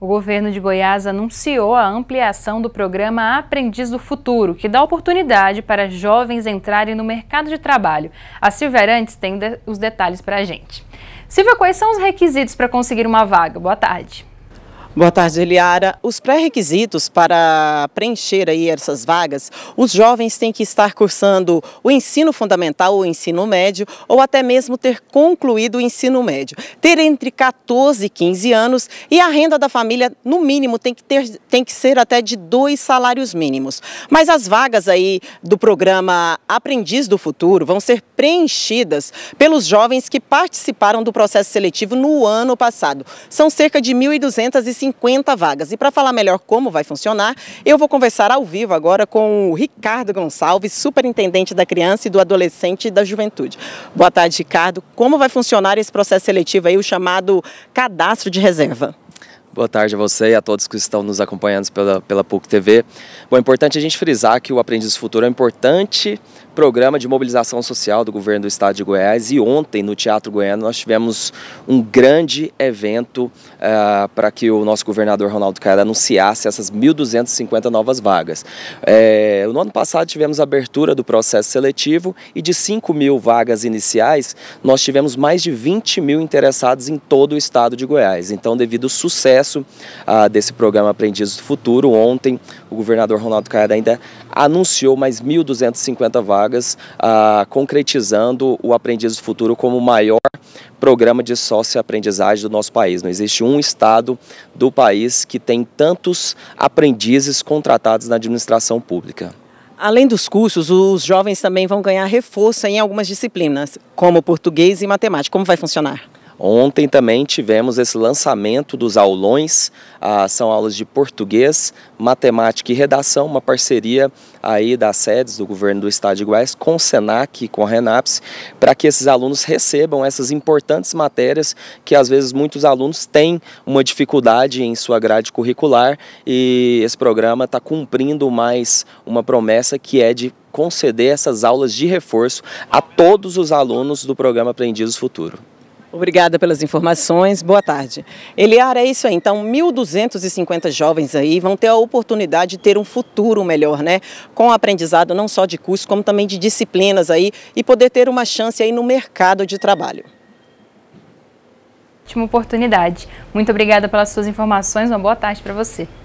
O governo de Goiás anunciou a ampliação do programa Aprendiz do Futuro, que dá oportunidade para jovens entrarem no mercado de trabalho. A Silvia Antes tem os detalhes para a gente. Silvia, quais são os requisitos para conseguir uma vaga? Boa tarde. Boa tarde, Eliara. Os pré-requisitos para preencher aí essas vagas, os jovens têm que estar cursando o ensino fundamental ou ensino médio, ou até mesmo ter concluído o ensino médio, ter entre 14 e 15 anos e a renda da família, no mínimo, tem que, ter, tem que ser até de dois salários mínimos. Mas as vagas aí do programa Aprendiz do Futuro vão ser preenchidas pelos jovens que participaram do processo seletivo no ano passado. São cerca de 1.250 50 vagas. E para falar melhor como vai funcionar, eu vou conversar ao vivo agora com o Ricardo Gonçalves, superintendente da criança e do adolescente e da juventude. Boa tarde, Ricardo. Como vai funcionar esse processo seletivo aí, o chamado cadastro de reserva? Boa tarde a você e a todos que estão nos acompanhando pela, pela PUC TV. Bom, é importante a gente frisar que o Aprendiz do Futuro é importante programa de mobilização social do governo do estado de Goiás e ontem no Teatro Goiano nós tivemos um grande evento uh, para que o nosso governador Ronaldo Caiado anunciasse essas 1.250 novas vagas. É, no ano passado tivemos a abertura do processo seletivo e de 5 mil vagas iniciais nós tivemos mais de 20 mil interessados em todo o estado de Goiás. Então devido ao sucesso uh, desse programa Aprendizes do Futuro, ontem o governador Ronaldo Caiado ainda anunciou mais 1.250 vagas vagas, ah, concretizando o Aprendiz do Futuro como o maior programa de sócio-aprendizagem do nosso país. Não existe um estado do país que tem tantos aprendizes contratados na administração pública. Além dos cursos, os jovens também vão ganhar reforço em algumas disciplinas, como português e matemática. Como vai funcionar? Ontem também tivemos esse lançamento dos aulões, ah, são aulas de português, matemática e redação, uma parceria aí das sedes do governo do estado de Goiás com o SENAC e com a RENAPS, para que esses alunos recebam essas importantes matérias que às vezes muitos alunos têm uma dificuldade em sua grade curricular e esse programa está cumprindo mais uma promessa que é de conceder essas aulas de reforço a todos os alunos do programa Aprendiz Futuro. Obrigada pelas informações. Boa tarde. Eliara, é isso aí. Então, 1.250 jovens aí vão ter a oportunidade de ter um futuro melhor, né? Com aprendizado não só de curso, como também de disciplinas aí e poder ter uma chance aí no mercado de trabalho. Ótima oportunidade. Muito obrigada pelas suas informações. Uma boa tarde para você.